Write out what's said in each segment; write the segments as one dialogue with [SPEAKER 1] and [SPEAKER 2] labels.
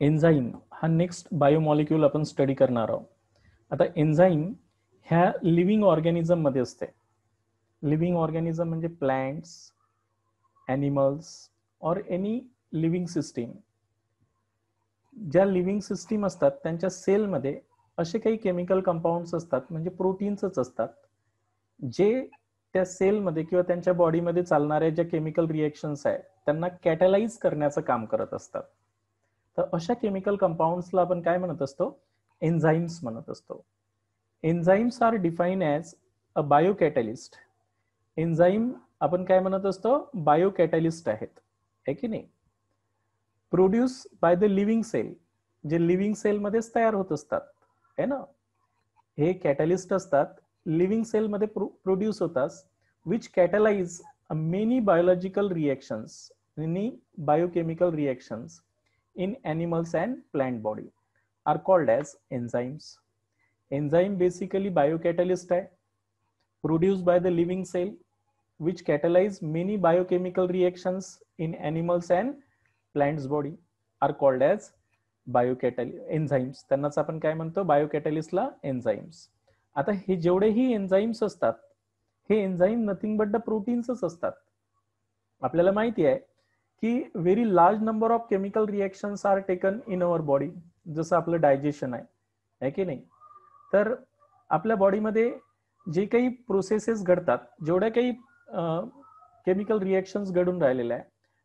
[SPEAKER 1] Enzyme हा next biomolecule आपण study करणार आहोत आता एन्झाईम ह्या लिव्हिंग ऑर्गॅनिझम मध्ये असते लिव्हिंग ऑर्गॅनिझम म्हणजे plants animals or any living system ज्या लिव्हिंग सिस्टीम असतात त्यांच्या सेलमध्ये असे काही केमिकल कंपाऊंड्स असतात म्हणजे प्रोटीन्सच असतात जे त्या सेलमध्ये किंवा त्यांच्या बॉडीमध्ये चालणाऱ्या ज्या केमिकल रिएक्शन्स आहेत त्यांना कॅटलाइज करण्याचं काम करत असतात तर अशा केमिकल कंपाऊंड्सला आपण काय म्हणत असतो एन्झाईम्स म्हणत असतो enzymes are define as a biocatalyst enzyme आपण काय म्हणत असतो बायोकॅटॅलिस्ट आहेत आहे की नाही produce by the living cell जे लिव्हिंग सेलमध्येच तयार होत असतात है ना हे कॅटॅलिस्ट असतात लिव्हिंग सेलमध्ये प्रोड्यूस होतात which catalyse many biological reactions many biochemical reactions in animals and plant body are called as enzymes. Enzyme basically biocatalyst hai produced by the living cell which catalyze many biochemical reactions in animals and plants body are called as enzymes बायोकॅटल apan त्यांनाच आपण biocatalyst म्हणतो enzymes enzymes आता हे hi enzymes असतात हे enzyme nothing but the प्रोटीन्सच असतात आपल्याला माहिती आहे की very large number of chemical reactions are taken in our body जसं आपलं डायजेशन आहे आहे की नाही तर आपल्या बॉडीमध्ये जे काही प्रोसेसेस घडतात जेवढ्या काही केमिकल रिॲक्शन्स घडून राहिलेल्या आहे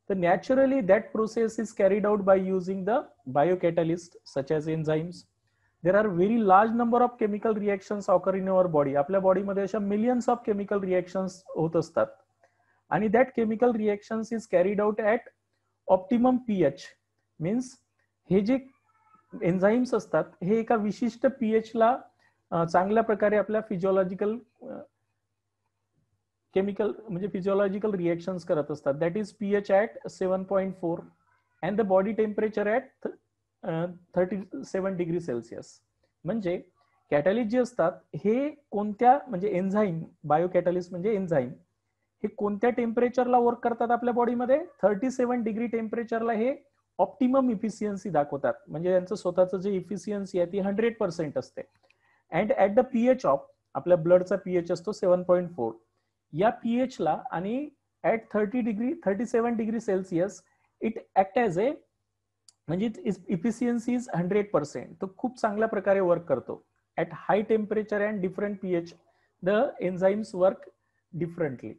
[SPEAKER 1] तर naturally that process is carried out by using the biocatalyst such as enzymes there are very large number of chemical reactions occur in our body आपल्या बॉडीमध्ये अशा मिलियन्स ऑफ केमिकल रिॲक्शन्स होत असतात आणि that chemical reaction is carried out at optimum pH means हे जे enzymes असतात हे एका विशिष्ट पीएच ला चांगल्या प्रकारे आपल्या फिजिओलॉजिकल केमिकल म्हणजे फिजिओलॉजिकल रिएक्शन्स करत असतात that is pH at seven point four and the body temperature at thirty seven degree Celsius म्हणजे कॅटॅलिस्ट जे असतात हे कोणत्या म्हणजे एन्झाईम बायो कॅटॅलिस्ट म्हणजे एन्झाईम हे कोणत्या टेम्परेचरला वर्क करतात आपल्या बॉडीमध्ये थर्टी सेव्हन डिग्री टेम्परेचरला हे ऑप्टिमम इफिसियन्सी दाखवतात म्हणजे यांचं स्वतःचं जे इफिसियन्सी आहे ती हंड्रेड पर्सेंट असते and at the pH of आपल्या ब्लडचा पीएच असतो सेव्हन पॉईंट फोर या पीएच ला आणि at thirty degree thirty seven degree Celsius it act as a म्हणजे इफिसियन्सी इज हंड्रेड पर्सेंट तो खूप चांगल्या प्रकारे वर्क करतो at high temperature and different pH the enzymes work differently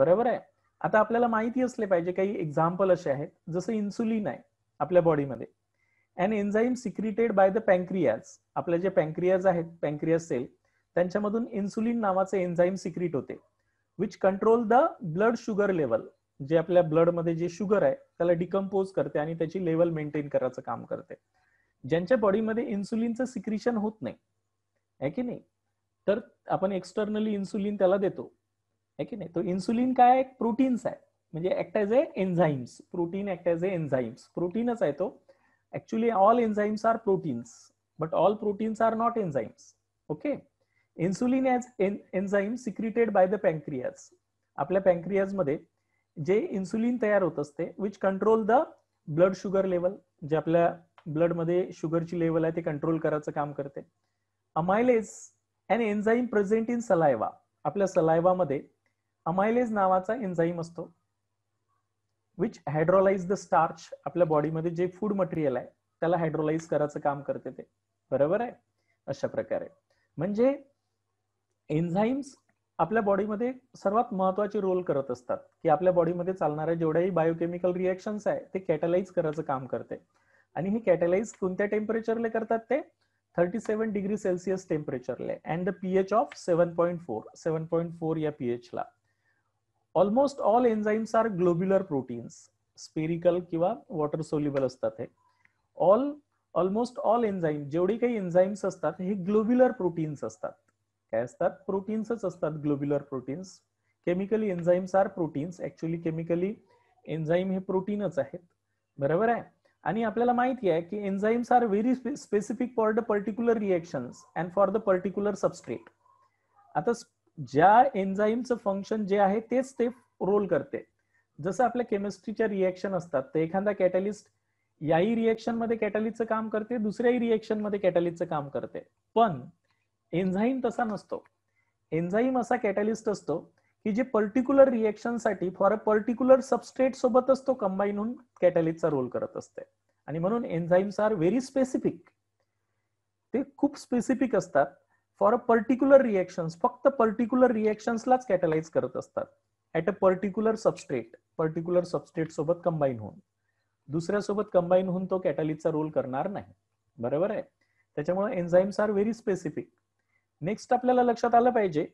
[SPEAKER 1] बरोबर आहे आता आपल्याला माहिती असले पाहिजे काही एक्झाम्पल असे आहेत जसं इन्सुलिन आहे आपल्या बॉडीमध्ये and enzyme secreted by the pancreas आपले जे पँक्रियाज आहेत पँक्रियाज सेल त्यांच्यामधून इन्सुलिन नावाचे एन्झाईम सिक्रिट होते which control the blood sugar level जे आपल्या ब्लडमध्ये जे शुगर आहे त्याला डिकम्पोज करते आणि त्याची लेवल मेंटेन करायचं काम करते ज्यांच्या बॉडीमध्ये इन्सुलिनचं सिक्रिशन होत नाही आहे की नाही तर आपण एक्सटर्नली इन्सुलिन त्याला देतो आहे की नाही तो इन्सुलिन काय एक प्रोटीन्स आहे म्हणजे act as a enzymes protein act as a enzymes प्रोटीनच आहे तो actually all enzymes are proteins but all proteins are not enzymes okay insulin as enzyme secreted by the pancreas आपल्या पॅन्क्रियाजमध्ये जे इन्सुलिन तयार होत असते which control the blood sugar level जे आपल्या शुगर ची लेवल आहे ते कंट्रोल करायचं काम करते amylase and enzyme present in saliva आपल्या सलायवामध्ये अमायलेज नावाचा एन्झाईम असतो विच हायड्रोलाइज द स्टार्च आपल्या बॉडीमध्ये जे फूड मटेरियल आहे त्याला हायड्रोलाइज करायचं काम करते ते बरोबर आहे अशा प्रकारे म्हणजे एन्झाईम्स आपल्या बॉडीमध्ये सर्वात महत्वाचे रोल करत असतात की आपल्या बॉडीमध्ये चालणाऱ्या जेवढ्याही बायोकेमिकल रिएक्शन्स आहे ते कॅटलाइज करायचं काम करते आणि हे कॅटलाइज कोणत्या टेम्परेचरले करतात ते थर्टी सेवन डिग्री सेल्सिअस टेम्परेचरले and the pH of seven point four seven point four या पीएचला almost all enzymes are globular proteins spherical किंवा वॉटर सोल्युबल असतात हे ऑल ऑलमोस्ट ऑल एन्झाईम जेवढे काही एन्झाईम्स असतात हे ग्लोब्युलर प्रोटीन्स असतात काय असतात प्रोटीन्सच असतात globular proteins chemically enzymes are proteins actually chemically enzyme हे प्रोटीनच आहेत बरोबर आहे आणि आपल्याला माहिती आहे की enzymes are very specific for the particular reactions and for the particular substrate आता ज्या एन्झाईमचं फंक्शन जे आहे तेच ते रोल करते जसं आपल्या केमिस्ट्रीच्या रिएक्शन असतात तर एखादा कॅटलिस्ट याही रिएक्शन मध्ये कॅटलिस्टचं काम करते दुसऱ्याही रिएक्शन मध्ये कॅटलिस्टचं काम करते पण एन्झाईम तसा नसतो एन्झाईम असा कॅटलिस्ट असतो की जे पर्टिक्युलर रिएक्शन साठी फॉर अ पर्टिक्युलर सबस्ट्रेट सोबतच तो कंबाईन होऊन कॅटलिस्टचा रोल करत असते आणि म्हणून एन्झाईम्स आर व्हेरी स्पेसिफिक ते खूप स्पेसिफिक असतात फॉर अ पर्टिक्युलर रिएक्शन्स फक्त पर्टिक्युलर रिएक्शन्सलाच कॅटलाइज करत असतात at a particular substrate particular substrate सोबत कंबाईन होऊन दुसऱ्या सोबत कंबाईन होऊन तो कॅटालिजचा रोल करणार नाही बरोबर आहे त्याच्यामुळे enzymes are very specific next आपल्याला लक्षात आलं पाहिजे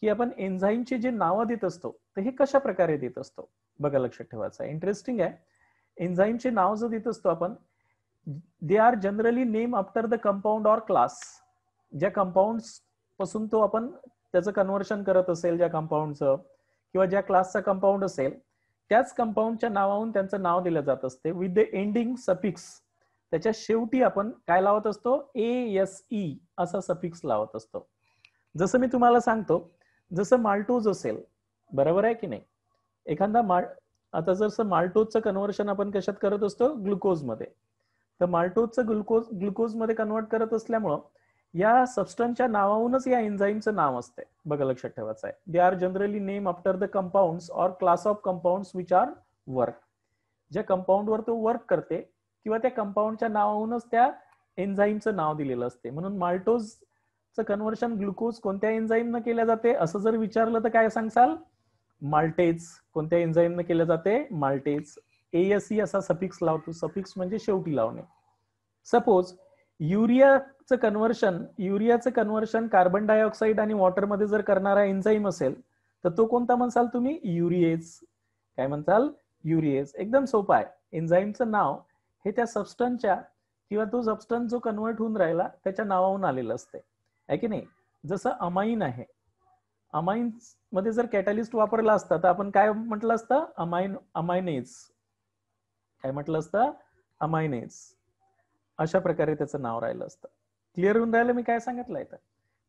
[SPEAKER 1] की आपण एन्झाईमचे जे नाव देत असतो तर हे कशा प्रकारे देत असतो बघा लक्षात ठेवायचं इंटरेस्टिंग आहे एन्झाईमचे नाव जर देत असतो आपण they are generally name after the compound or class ज्या कंपाऊंड पासून तो आपण त्याचं कन्वर्शन करत असेल ज्या कंपाऊंडचं किंवा ज्या क्लासचा कंपाऊंड असेल त्याच कंपाऊंडच्या नावाहून त्यांचं नाव दिलं जात असते विथ द एंडिंग सफिक्स त्याच्या शेवटी आपण काय लावत असतो ए एस ई असा सफिक्स लावत असतो जसं मी तुम्हाला सांगतो जसं माल्टोज असेल बरोबर आहे की नाही एखादा माल आता जसं माल्टोजचं कन्वर्शन आपण कशात करत असतो ग्लुकोजमध्ये तर माल्टोजचं ग्लुकोज ग्लुकोजमध्ये कन्वर्ट करत असल्यामुळं या सबस्टन्सच्या नावाहूनच या एन्झाईमचं नाव असते बघा लक्षात ठेवायचं आहे they are generally name after the compound or class of compound which are work ज्या कंपाऊंडवर तो वर्क करते किंवा त्या कंपाऊंडच्या नावाहूनच त्या एन्झाईमचं नाव दिलेलं असते म्हणून माल्टोजचं कन्वर्शन ग्लुकोज कोणत्या न केल्या जाते असं जर विचारलं तर काय सांगसाल माल्टेज कोणत्या न केल्या जाते माल्टेज एएससी असा सफिक्स लावतो सफिक्स म्हणजे शेवटी लावणे सपोज युरियाचं कन्व्हर्शन युरियाचं कन्वर्शन कार्बन डायऑक्साईड आणि वॉटरमध्ये जर करणारा एन्झाईम असेल तर तो कोणता म्हणसाल तुम्ही युरिएज काय म्हणताल युरिएज एकदम सोपा आहे एन्झाईमचं नाव हे त्या सबस्टनच्या किंवा तो सबस्टन जो कन्वर्ट होऊन राहिला त्याच्या नावाहून आलेलं असते आहे की नाही जसं अमाईन आहे अमाईन मध्ये जर कॅटलिस्ट वापरला असता तर आपण काय म्हटलं असतं अमाइन अमायनेज काय म्हटलं असतं अमायनेज अशा प्रकारे त्याचं नाव राहिलं असतं क्लिअर होऊन राहिलं मी काय सांगितलं तर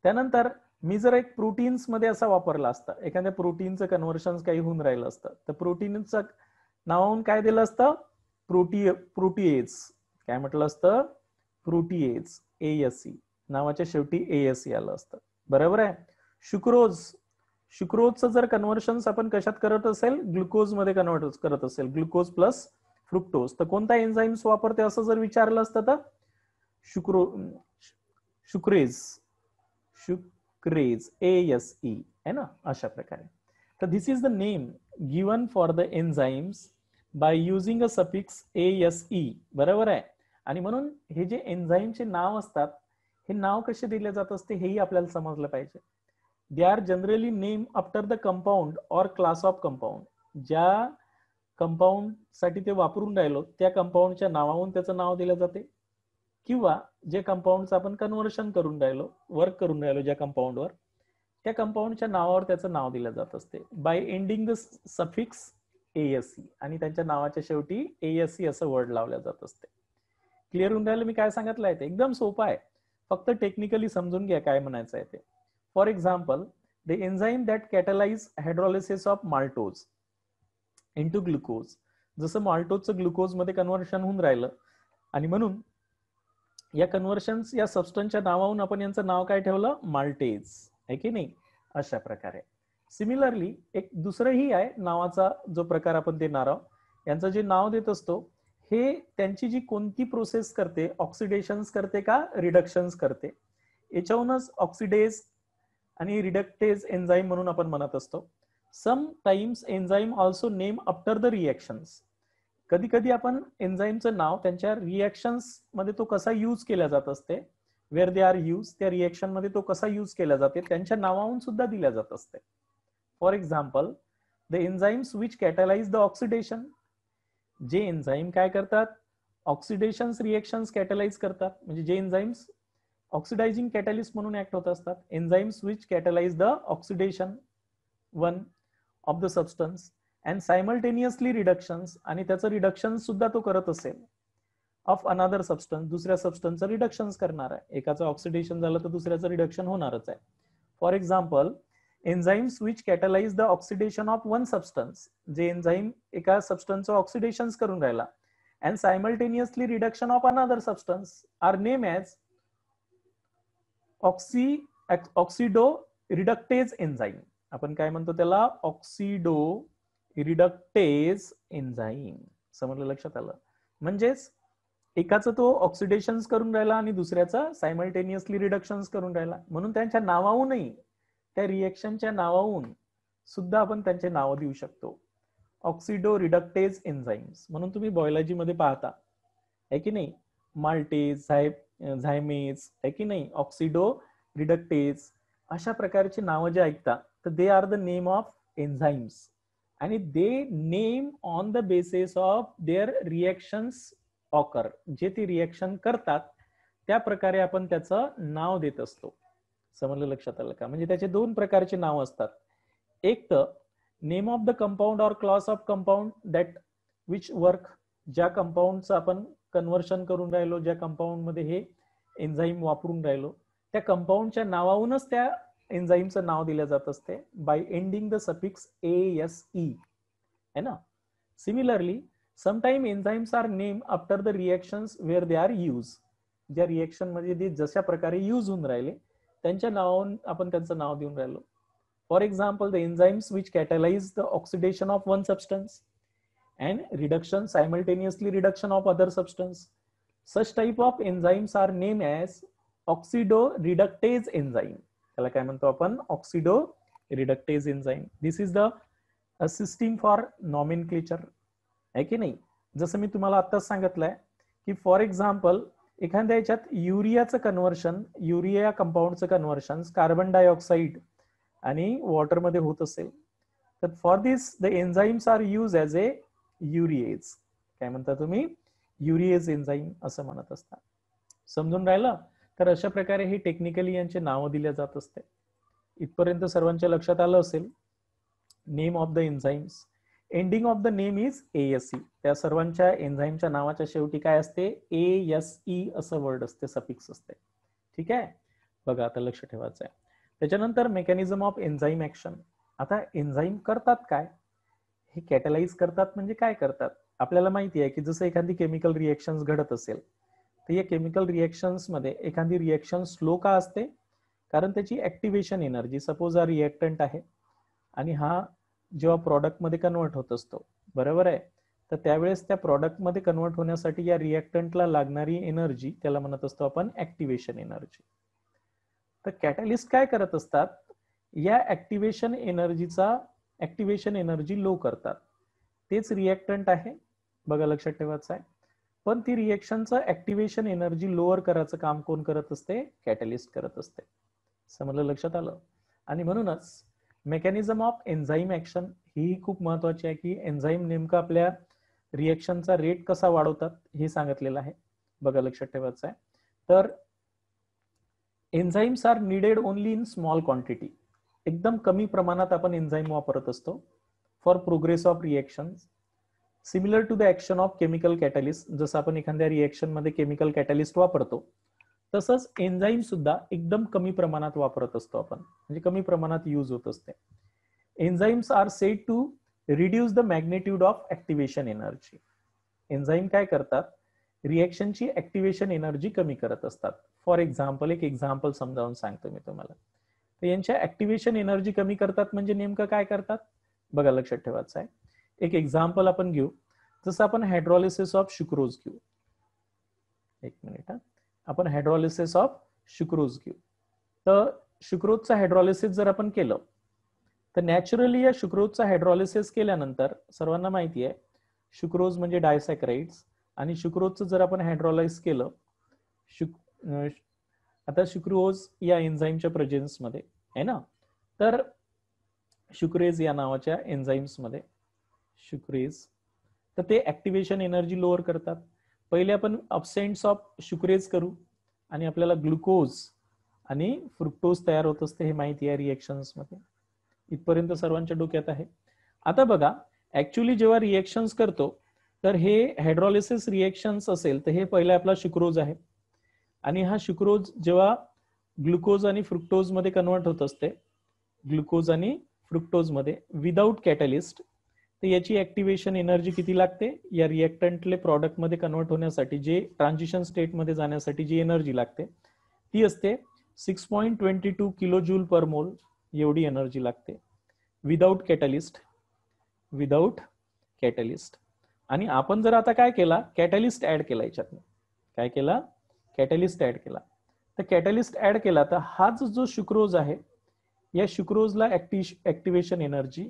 [SPEAKER 1] त्यानंतर मी जर एक प्रोटीन्स मध्ये असा वापरला असता एखाद्या प्रोटीनचं कन्व्हर्शन काही होऊन राहिलं असतं तर प्रोटीनचं नावाहून काय दिलं असतं प्रोटी प्रोटीएज काय म्हटलं असतं प्रोटीएज सी e. नावाच्या शेवटी सी e आलं असतं बरोबर आहे शुक्रोज शुक्रोजचं जर कन्व्हर्शन आपण कशात करत असेल ग्लुकोज मध्ये कन्व्हर्ट करत असेल ग्लुकोज प्लस फ्रुक्टोज तर कोणता एन्झाईम्स वापरते असं जर विचारलं असतं तर शुक्रो sucrase sucrase A S E आहे ना अशा प्रकारे तर this is the name given for the enzymes by using a suffix A S E बरोबर आहे आणि म्हणून हे जे एन्झाईमचे नाव असतात हे नाव कसे दिले जात असते हेही आपल्याला समजलं पाहिजे they are generally name after the compound or class of compound ज्या कंपाऊंड साठी ते वापरून राहिलो त्या कंपाऊंडच्या नावावरून त्याचं नाव दिलं जाते किंवा जे कंपाऊंडचं आपण कन्व्हर्शन करून राहिलो वर्क करून राहिलो ज्या कंपाऊंडवर त्या कंपाऊंडच्या नावावर त्याचं नाव दिलं जात असते by ending the suffix A S C आणि त्यांच्या नावाच्या शेवटी एएससी असं वर्ड लावल्या जात असते क्लिअर होऊन राहिलं मी काय सांगितलं आहे ते एकदम सोपं आहे फक्त टेक्निकली समजून घ्या काय म्हणायचं आहे ते for example the enzyme that catalyse hydrolysis of maltose into glucose जसं माल्टोजचं ग्लुकोजमध्ये कन्व्हर्शन होऊन राहिलं आणि म्हणून या कन्व्हर्शन्स या सबस्टनच्या नावाहून आपण यांचं नाव काय ठेवलं माल्टेज आहे की नाही अशा प्रकारे सिमिलरली एक दुसरंही आहे नावाचा जो प्रकार आपण देणार आहोत यांचं जे नाव देत असतो हे त्यांची जी कोणती प्रोसेस करते ऑक्सिडेशन्स करते का रिडक्शन्स करते याच्याहूनच ऑक्सिडेज आणि रिडक्टेज एन्झाईम म्हणून आपण म्हणत असतो sometimes enzyme also name after the reactions कधी कधी आपण एन्झाईमचं नाव त्यांच्या रिएक्शन्स मध्ये तो कसा यूज केला जात असते वेअर दे आर यूज त्या रिएक्शन मध्ये तो कसा यूज केला जाते त्यांच्या नावाहून सुद्धा दिल्या जात असते for example the enzymes which catalyse the oxidation जे एन्झाईम काय करतात ऑक्सिडेशन रिएक्शन कॅटलाइज करतात म्हणजे जे एन्झाईम्स ऑक्सिडाइजिंग कॅटलिस्ट म्हणून ऍक्ट होत असतात enzymes which catalyse the oxidation one of the substance and simultaneously reductions आणि त्याचं रिडक्शन सुद्धा तो करत असेल ऑफ अनादर सबस्टन्स दुसऱ्या सबस्टन्सचं रिडक्शन करणार आहे एकाचं ऑक्सिडेशन झालं तर दुसऱ्याचं रिडक्शन होणारच आहे for example enzymes which catalyse the oxidation of one substance जे एन्झाईम एका सबस्टन्सचं ऑक्सिडेशन करून राहिला and simultaneously reduction of another substance are name as oxy oxido reductase enzyme आपण काय म्हणतो त्याला ऑक्सिडो रिडक्टेज एन्झाईम समजलं लक्षात आलं म्हणजेच एकाचं तो ऑक्सिडेशन करून राहिला आणि दुसऱ्याचा सायमल्टेनियसली रिडक्शन करून राहिला म्हणून त्यांच्या नावाहूनही त्या रिएक्शनच्या नावाहून सुद्धा आपण त्यांचे नाव देऊ शकतो ऑक्सिडो रिडक्टेज एन्झाईम्स म्हणून तुम्ही मध्ये पाहता आहे की नाही माल्टेज झाय झायमेज आहे की नाही ऑक्सिडो रिडक्टेज अशा प्रकारची नावं जे ऐकता तर they are the name of enzymes आणि they name on the basis of their reactions occur जे ती रिएक्शन करतात त्या प्रकारे आपण त्याचं नाव देत असतो समजलं लक्षात आलं का म्हणजे त्याचे दोन प्रकारचे नाव असतात एक तर name of the compound or class of compound that which work ज्या कंपाऊंडचं आपण कन्व्हर्शन करून राहिलो ज्या कंपाऊंडमध्ये हे एन्झाईम वापरून राहिलो त्या कंपाऊंडच्या नावाहूनच त्या एन्झाईमचं नाव दिलं जात असते by ending the suffix A S E है ना similarly sometime enzymes are name after the reaction where they are use ज्या रिएक्शन म्हणजे ते जशा प्रकारे यूज होऊन राहिले त्यांच्या नावावरून आपण त्यांचं नाव देऊन राहिलो for example the enzymes which catalyse the oxidation of one substance and reduction simultaneously reduction of other substance such type of enzymes are name as oxido reductase enzyme त्याला काय म्हणतो आपण oxido reductase enzyme this is the system for nomenclature आहे की नाही जसं मी तुम्हाला आत्ताच सांगितलंय की फॉर एक्झाम्पल एखाद्या याच्यात युरियाचं कन्व्हर्शन युरिया कंपाऊंडचं कन्व्हर्शन कार्बन डायऑक्साईड आणि वॉटरमध्ये होत असेल तर for this the enzymes are use as a urease काय म्हणता तुम्ही युरिएज एन्झाईम असं म्हणत असता समजून राहिलं तर अशा प्रकारे हे टेक्निकली यांचे नाव दिले जात असते इथपर्यंत सर्वांच्या लक्षात आलं असेल name of the enzymes ending of the name is S E त्या सर्वांच्या एन्झाईमच्या नावाच्या शेवटी काय असते एएसई e असं वर्ड असते सफिक्स असते ठीक आहे बघा आता लक्ष ठेवायचं आहे त्याच्यानंतर मेकॅनिझम ऑफ एन्झाईम ऍक्शन आता एन्झाईम करतात काय हे कॅटलाइज करतात म्हणजे काय करतात आपल्याला माहिती आहे की जसं एखादी केमिकल रिएक्शन घडत असेल तर या केमिकल रिएक्शन्समध्ये एखादी रिएक्शन स्लो का असते कारण त्याची ऍक्टिव्हेशन एनर्जी सपोज हा रिएक्टंट आहे आणि हा जेव्हा प्रॉडक्टमध्ये कन्वर्ट होत असतो बरोबर आहे तर त्यावेळेस त्या प्रॉडक्टमध्ये कन्वर्ट होण्यासाठी या रिॲक्टंटला लागणारी एनर्जी त्याला म्हणत असतो आपण ऍक्टिव्हेशन एनर्जी तर कॅटॅलिस्ट काय करत असतात या ऍक्टिव्हेशन एनर्जीचा ऍक्टिव्हेशन एनर्जी लो करतात तेच रिएक्टंट आहे बघा लक्षात ठेवायचं आहे पण ती रिएक्शनचं ऍक्टिव्हेशन एनर्जी लोअर करायचं काम कोण करत असते कॅटलिस्ट करत असते समजलं लक्षात आलं आणि म्हणूनच मेकॅनिझम ऑफ एन्झाईम ऍक्शन ही खूप महत्वाची आहे की एन्झाईम नेमकं आपल्या रिएक्शनचा रेट कसा वाढवतात हे सांगितलेलं आहे बघा लक्षात ठेवायचं आहे तर enzymes are needed only in small quantity एकदम कमी प्रमाणात आपण एन्झाईम वापरत असतो for progress of reactions similar to the action of chemical catalyst जसं आपण एखाद्या रिएक्शन मध्ये केमिकल कॅटालिस्ट वापरतो तसंच एन्झाईम सुद्धा एकदम कमी प्रमाणात वापरत असतो आपण म्हणजे कमी प्रमाणात यूज होत असते enzymes are said to reduce the magnitude of activation energy enzyme काय करतात रिएक्शनची ऍक्टिव्हेशन एनर्जी कमी करत असतात फॉर एक्झाम्पल एक एक्झाम्पल समजावून सांगतो मी तुम्हाला तर यांच्या ऍक्टिव्हेशन एनर्जी कमी करतात म्हणजे नेमकं काय करतात बघा लक्षात ठेवायचं आहे एक एक्झाम्पल आपण घेऊ जसं आपण हायड्रॉलिसिस ऑफ शुक्रोज घेऊ एक मिनिट आपण हायड्रॉलिसिस ऑफ शुक्रोज घेऊ तर शुक्रोजचा हायड्रॉलिसिस जर आपण केलं तर नॅचरली या शुक्रोजचा हायड्रॉलिसिस केल्यानंतर सर्वांना माहिती आहे शुक्रोज म्हणजे डायसॅक्राईड्स आणि शुक्रोजचं जर आपण हायड्रॉलाइज केलं शुक आता शुक्रोज या एन्झाईमच्या प्रेझेन्समध्ये आहे ना तर शुक्रेज या नावाच्या एन्झाईम्समध्ये शुक्रेज तर ते ऍक्टिव्हेशन एनर्जी लोअर करतात पहिले आपण अब्सेंट्स ऑफ शुक्रेज करू आणि आपल्याला ग्लुकोज आणि फ्रुक्टोज तयार होत असते हे माहिती आहे रिएक्शन्स मध्ये इथपर्यंत सर्वांच्या डोक्यात आहे आता बघा ऍक्च्युली जेव्हा रिएक्शन्स करतो तर हे हायड्रॉलिसिस रिएक्शन्स असेल तर हे पहिले आपला शुक्रोज आहे आणि हा शुक्रोज जेव्हा ग्लुकोज आणि फ्रुक्टोज मध्ये कन्वर्ट होत असते ग्लुकोज आणि फ्रुक्टोज मध्ये विदाऊट कॅटलिस्ट तर याची ऍक्टिव्हेशन एनर्जी किती लागते या रिएक्टंटले प्रॉडक्टमध्ये कन्वर्ट होण्यासाठी जे ट्रान्झिशन स्टेटमध्ये जाण्यासाठी जी एनर्जी लागते ती असते six point twenty two kilo joule per mole एवढी एनर्जी लागते विदाऊट कॅटलिस्ट विदाऊट कॅटलिस्ट आणि आपण जर आता काय केला कॅटलिस्ट ऍड केला याच्यातनं काय केला कॅटलिस्ट ऍड केला तर कॅटलिस्ट ऍड केला तर हाच जो शुक्रोज आहे या शुक्रोजला ऍक्टिव्हेशन एनर्जी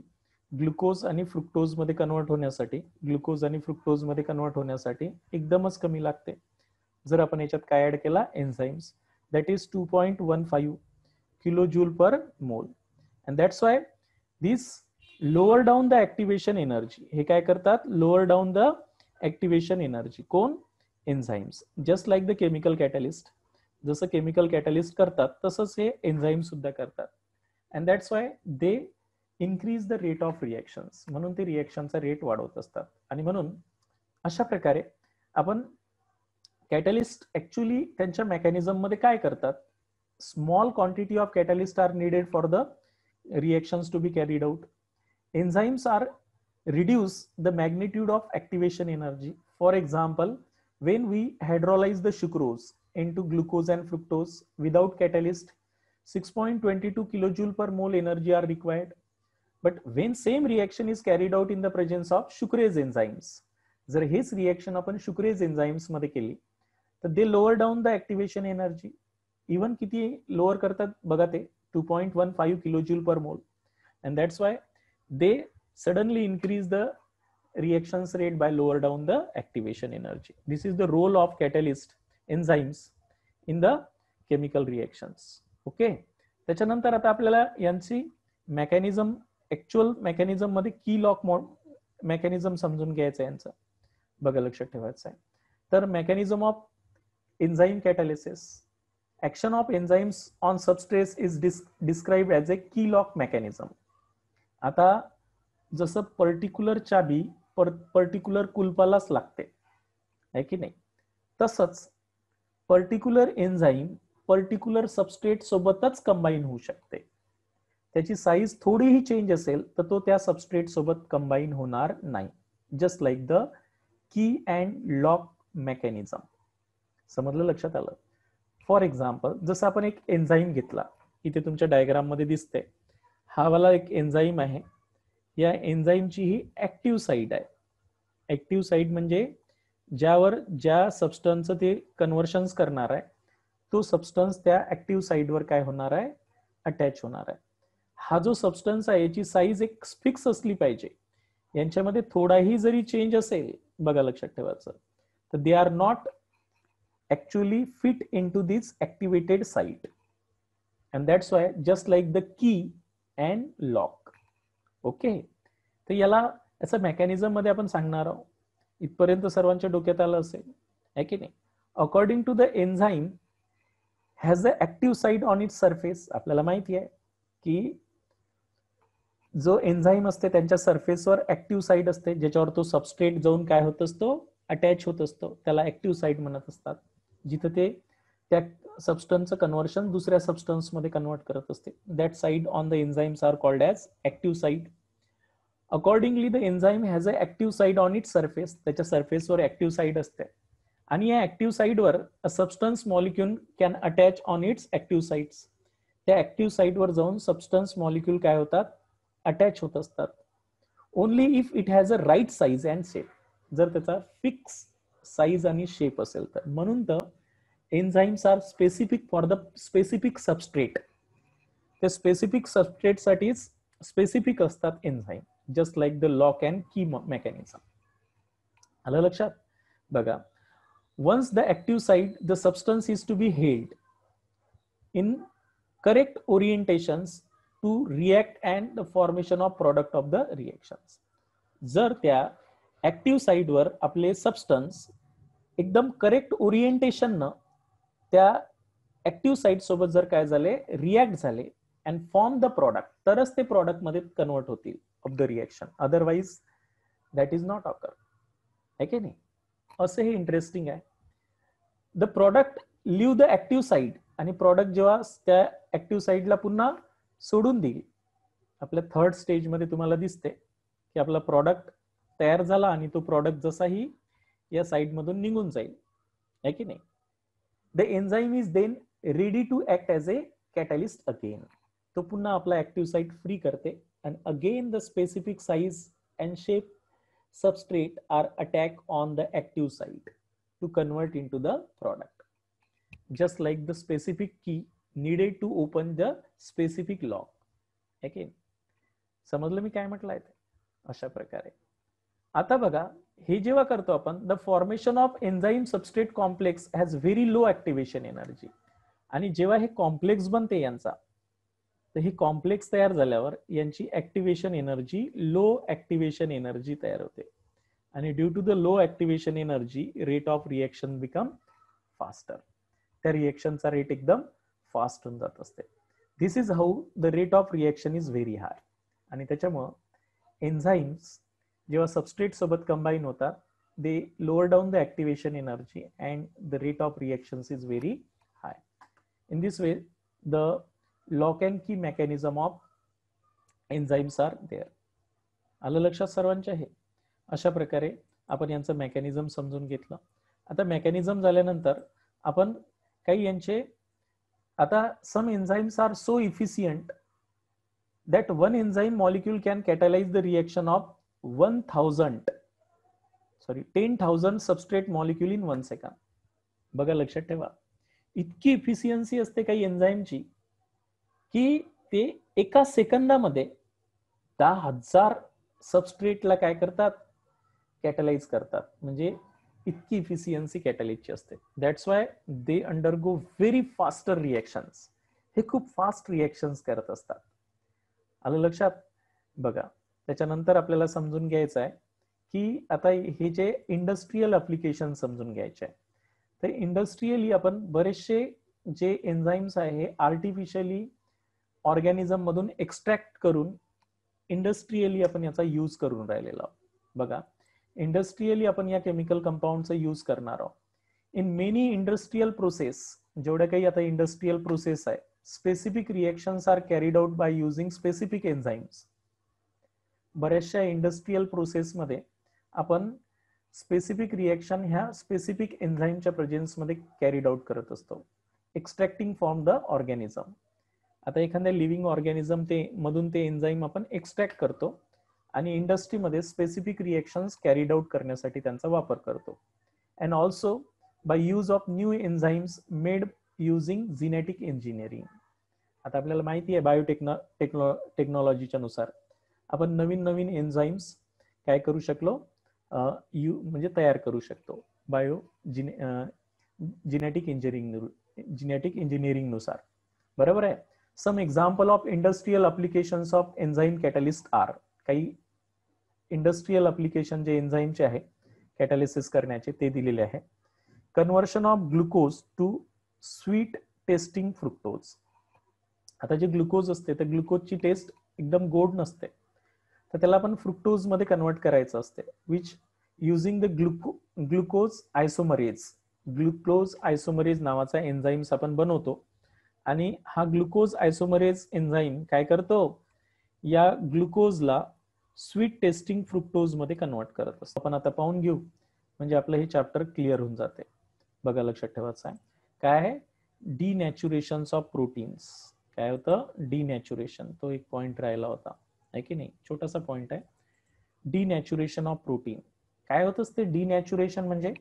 [SPEAKER 1] ग्लुकोज आणि फ्रुक्टोजमध्ये कन्वर्ट होण्यासाठी ग्लुकोज आणि फ्रुक्टोजमध्ये कन्वर्ट होण्यासाठी एकदमच कमी लागते जर आपण याच्यात काय ऍड केला enzymes that is two point one five kilo joule per mole and that's why this lower down the activation energy हे काय करतात lower down the activation energy कोण enzymes just like the chemical catalyst जसं chemical catalyst करतात तसंच हे enzyme सुद्धा करतात and that's why they increase the rate of reactions म्हणून ते रिॲक्शनचा रेट वाढवत असतात आणि म्हणून अशा प्रकारे आपण कॅटलिस्ट ऍक्च्युली त्यांच्या मेकॅनिझम मध्ये काय करतात small quantity of catalyst are needed for the reactions to be carried out enzymes are reduce the magnitude of activation energy for example when we hydrolyse the sucrose into glucose and fructose without catalyst six point twenty two kilo per mole energy are required but when same reaction is carried out in the presence of sucrase enzymes जर हेच reaction आपण sucrase enzymes मध्ये केली तर they lower down the activation energy even किती lower करतात बघा ते two point one five kilojoule per mole and that's why they suddenly increase the reaction rate by lower down the activation energy this is the role of catalyst enzymes in the chemical reactions okay त्याच्यानंतर आता आपल्याला यांची mechanism actual mechanism मध्ये की lock mechanism समजून घ्यायचं यांचं बघा लक्षात ठेवायचं आहे तर mechanism of enzyme catalysis action of enzymes on substrates is describe as a key lock mechanism आता जसं पर्टिक्युलर चाबी पर पर्टिक्युलर कुलपालाच लागते आहे की नाही तसंच पर्टिक्युलर एन्झाईम पर्टिक्युलर सबस्ट्रेट सोबतच कंबाईन होऊ शकते त्याची साईज थोडीही चेंज असेल तर तो त्या सबस्ट्रेट सोबत कंबाईन होणार नाही just like the key and lock mechanism समजलं लक्षात आलं फॉर एक्झाम्पल जसं आपण एक एन्झाईम घेतला इथे तुमच्या डायग्राम मध्ये दिसते हा वाला एक एन्झाईम आहे या एन्झाईमची ही ऍक्टिव्ह साईड आहे ऍक्टिव्ह साईड म्हणजे ज्यावर ज्या सबस्टन्सचं ते कन्वर्शन्स करणार आहे तो सबस्टन्स त्या ऍक्टिव्ह साईडवर काय होणार आहे अटॅच होणार आहे हा जो सबस्टन्स आहे याची साईज एक फिक्स असली पाहिजे यांच्यामध्ये थोडाही जरी चेंज असेल बघा लक्षात ठेवायचं तर they are not actually fit into this activated site and that's why just like the key and lock okay तर याला याचा मेकॅनिझम मध्ये आपण सांगणार आहोत इथपर्यंत सर्वांच्या डोक्यात आलं असेल आहे की नाही according to the enzyme has a active site on it surface आपल्याला माहिती आहे की जो एन्झाईम असते त्यांच्या सरफेसवर ऍक्टिव्ह साईड असते ज्याच्यावर तो सबस्ट्रेट जाऊन काय होत असतो अटॅच होत असतो त्याला ऍक्टिव्ह साईट म्हणत असतात जिथं ते त्या सबस्टन्सचं कन्व्हर्शन दुसऱ्या सबस्टन्समध्ये कन्वर्ट करत असते that side on the enzymes are called as active site accordingly the enzyme has a active side on it surface त्याच्या सरफेसवर ऍक्टिव्ह साईड असते आणि या ऍक्टिव्ह साईडवर a substance molecule can attach on its active sites त्या active साईटवर जाऊन substance molecule काय होतात अटॅच होत असतात only if it has a right size and shape जर त्याचा फिक्स साईज आणि शेप असेल तर म्हणून तर enzymes are specific for the specific substrate त्या स्पेसिफिक सबस्ट्रेटसाठीच स्पेसिफिक असतात enzyme just like the lock and key mechanism आलं लक्षात बघा once the active side the substance is to be held in correct orientations to react and the formation of product of the reactions. जर त्या active साईडवर आपले substance एकदम correct orientation न त्या ऍक्टिव्ह साईड सोबत जर काय झाले रिॲक्ट झाले अँड फॉर्म द प्रॉडक्ट तरच ते प्रॉडक्ट मध्ये कन्वर्ट होतील of the reaction otherwise that is not occur आहे की नाही असं हे इंटरेस्टिंग आहे the product leave the active side आणि प्रॉडक्ट जेव्हा त्या ऍक्टिव्ह साईडला पुन्हा सोडून दिली आपल्या थर्ड स्टेजमध्ये तुम्हाला दिसते की आपला प्रॉडक्ट तयार झाला आणि तो प्रॉडक्ट जसाही या मधून निघून जाईल आहे की नाही the enzyme is then ready to act as a catalyst again तो पुन्हा आपला ऍक्टिव्ह साईट फ्री करते and again the specific size and shape substrate are attack on the active site to convert into the product just like the specific key needed to open the specific lock again समजलं मी काय म्हटलंय ते अशा प्रकारे आता बघा हे जेव्हा करतो आपण the formation of enzyme substrate complex has very low activation energy आणि जेव्हा हे कॉम्प्लेक्स बनते यांचा तर हे कॉम्प्लेक्स तयार झाल्यावर यांची activation energy low activation energy तयार होते आणि due to the low activation energy rate of reaction become faster त्या रिएक्शनचा रेट एकदम फास्ट होऊन जात असते this is how the rate of reaction is very high आणि त्याच्यामुळं एन्झाईम्स जेव्हा सबस्ट्रेट सोबत कंबाईन होतात they lower down the activation energy and the rate of reaction is very high in this way the lock and key mechanism of enzymes are there आलं लक्षात सर्वांच्या हे अशा प्रकारे आपण यांचं मेकॅनिझम समजून घेतलं आता मेकॅनिझम झाल्यानंतर आपण काही यांचे आता some enzymes are so efficient one enzyme molecule can catalyse the reaction of one thousand sorry ten thousand substrate molecule in one second बघा लक्षात ठेवा इतकी इफिशियन्सी असते काही एन्झाईमची की ते एका सेकंदामध्ये दहा हजार सबस्ट्रेटला काय करतात कॅटलाइज करतात म्हणजे इतकी इफिशियन्सी कॅटॅलिटची असते that's why they undergo very faster reactions हे खूप फास्ट रिॲक्शन्स करत असतात आलं लक्षात बघा त्याच्यानंतर आपल्याला समजून घ्यायचं आहे की आता हे जे इंडस्ट्रीयल अप्लिकेशन समजून घ्यायचे आहे तर इंडस्ट्रीयली आपण बरेचसे जे एन्झाईम्स आहे हे आर्टिफिशियली ऑर्गॅनिझम मधून एक्स्ट्रॅक्ट करून इंडस्ट्रीयली आपण याचा यूज करून राहिलेला बघा इंडस्ट्रीयली आपण या केमिकल कंपाऊंडचा यूज करणार आहोत इन मेनी इंडस्ट्रीयल प्रोसेस जेवढ्या काही आता इंडस्ट्रियल प्रोसेस आहे specific reaction are carried out by using specific enzymes बऱ्याचशा इंडस्ट्रीयल प्रोसेसमध्ये आपण स्पेसिफिक रिएक्शन ह्या स्पेसिफिक एन्झाईमच्या प्रेझेन्समध्ये कॅरीड आउट करत असतो एक्स्ट्रॅक्टिंग फ्रॉम द ऑर्गॅनिझम आता एखाद्या लिव्हिंग ऑर्गॅनिझम ते मधून ते एन्झाईम आपण एक्स्ट्रॅक्ट करतो आणि इंडस्ट्रीमध्ये स्पेसिफिक रिएक्शन्स कॅरीड आउट करण्यासाठी त्यांचा वापर करतो and also by use of new enzymes made using genetic engineering आता आपल्याला माहिती आहे बायोटेक्नो टेक्नो टेक्नॉलॉजीच्या नुसार आपण नवीन नवीन एन्झाईम्स काय करू शकलो यू म्हणजे तयार करू शकतो बायो जिने जिनेटिक इंजिनिअरिंग जिनेटिक इंजिनिअरिंगनुसार बरोबर आहे some example of industrial applications of enzyme catalyst are काही इंडस्ट्रीयल अप्लिकेशन जे एन्झाईमचे आहे कॅटालिसिस करण्याचे ते दिलेले आहे conversion of glucose to sweet tasting fructose आता जे ग्लुकोज असते तर ग्लुकोजची टेस्ट एकदम गोड नसते तर त्याला आपण फ्रुक्टोज मध्ये कन्वर्ट करायचं असते which using the gluco glucose isomerase glucose isomerase नावाचा एन्झाईम्स आपण बनवतो आणि हा ग्लुकोज आयसोमरेज एन्झाईम काय करतो या ग्लुकोजला स्वीट टेस्टिंग फ्रुक्टोज मध्ये कन्वर्ट करत असतो आपण आता पाहून घेऊ म्हणजे आपलं हे चॅप्टर क्लिअर होऊन जाते बघा लक्षात ठेवायचं आहे काय आहे डिनॅच्युरेशन ऑफ प्रोटीन्स काय होतं डिनॅच्युरेशन तो एक पॉइंट राहिला होता आहे की नाही छोटासा पॉइंट आहे डिनॅच्युरेशन ऑफ प्रोटीन काय होत ते डिनॅच्युरेशन म्हणजे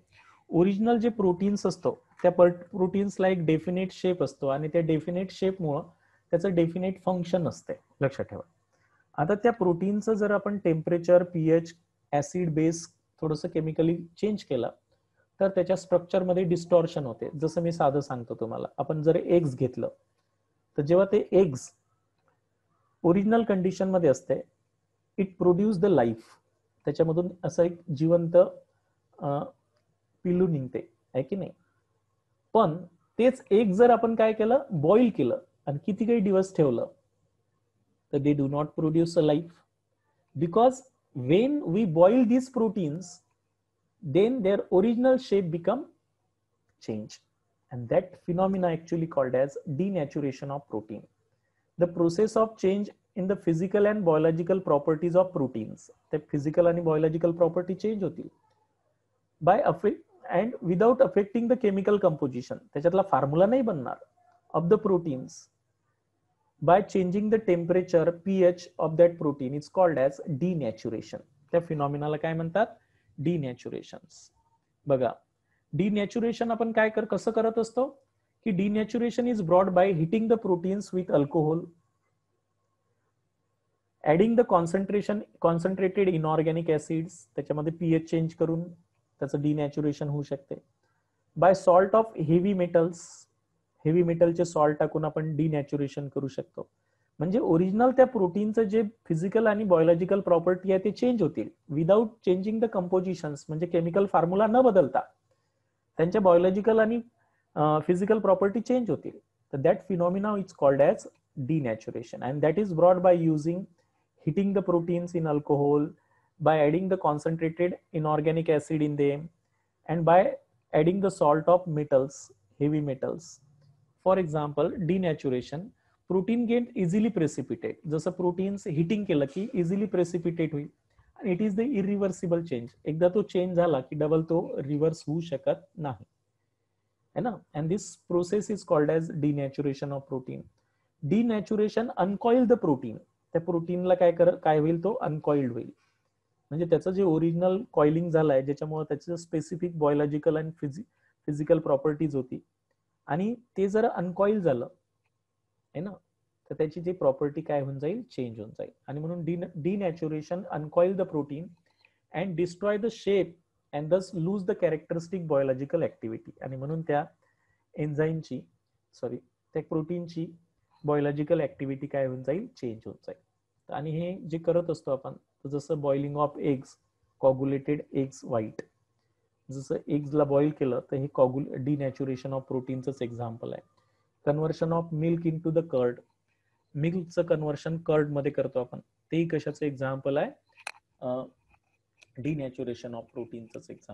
[SPEAKER 1] ओरिजिनल जे प्रोटीन्स असतो त्या प्रोटीन्सला एक डेफिनेट शेप असतो आणि त्या डेफिनेट शेप शेपमुळं त्याचं डेफिनेट फंक्शन असते लक्षात ठेवा आता त्या प्रोटीनचं जर आपण टेम्परेचर पीएच ऍसिड बेस थोडस केमिकली चेंज केला तर त्याच्या स्ट्रक्चरमध्ये डिस्टॉर्शन होते जसं मी साधं सांगतो तुम्हाला आपण जर एग्स घेतलं तर जेव्हा ते एग्स ओरिजिनल मध्ये असते इट प्रोड्यूस द लाईफ त्याच्यामधून असं एक जिवंत पिलू निघते आहे की नाही पण तेच एग जर आपण काय केलं बॉईल केलं आणि किती काही दिवस ठेवलं they do not produce a life because when we boil these proteins then their original shape become changed and that phenomena actually called as denaturation of protein the process of change in the physical and biological properties of proteins the physical and biological property change होतील by affect and without affecting the chemical composition त्याच्यातला फार्म्युला नाही बनणार of the proteins by changing the temperature pH of that protein is called as denaturation. त्या फिनॉमिनाला काय म्हणतात डिनॅच्युरेशन बघा डिनॅच्युरेशन आपण काय कर कसं करत असतो की denaturation is brought by heating the proteins with alcohol adding the concentration concentrated inorganic acids त्याच्यामध्ये पीएच चेंज करून त्याचं डिनॅच्युरेशन होऊ शकते by salt of heavy metals heavy मेटलचे सॉल्ट टाकून आपण डिनॅच्युरेशन करू शकतो म्हणजे ओरिजिनल त्या प्रोटीनचं जे फिजिकल आणि बायोलॉजिकल प्रॉपर्टी आहे ते चेंज होतील विदाउट चेंजिंग द कंपोजिशन्स म्हणजे केमिकल फॉर्म्युला न बदलता त्यांच्या बायोलॉजिकल आणि फिजिकल प्रॉपर्टी चेंज होतील तर that phenomena is called as denaturation and that is brought by using heating the proteins in alcohol by adding the concentrated inorganic acid in them and by adding the salt of metals heavy metals for example denaturation protein get easily precipitate जसं proteins heating केलं की easily precipitate होईल it is the irreversible change एकदा तो change झाला की double तो reverse होऊ शकत नाही है ना and this process is called as denaturation of protein denaturation uncoil the protein त्या प्रोटीनला काय कर काय होईल तो अनकॉइल्ड होईल म्हणजे त्याचं जे ओरिजिनल कॉइलिंग आहे ज्याच्यामुळे त्याचं specific biological and physical properties होती आणि ते जर अनकॉईल झालं आहे ना तर त्याची जी प्रॉपर्टी काय होऊन जाईल चेंज होऊन जाईल आणि म्हणून the uncoil uncoil the protein and destroy the shape and thus lose the characteristic biological activity आणि म्हणून त्या एन्झाईमची सॉरी त्या प्रोटीनची बायोलॉजिकल ऍक्टिव्हिटी काय होऊन जाईल चेंज होऊन जाईल आणि हे जे करत असतो आपण जसं boiling of eggs coagulated eggs white जसं एग्जला बॉईल केलं तर हे कॉगुल डिनॅच्युरेशन ऑफ प्रोटीनचंच एक्झाम्पल आहे conversion of milk into the curd milk च कन्वर्शन कर्ड मध्ये करतो आपण तेही कशाचं एक्झाम्पल आहे डिनॅच्युरेशन ऑफ प्रोटीनचंच एक्झाम्पल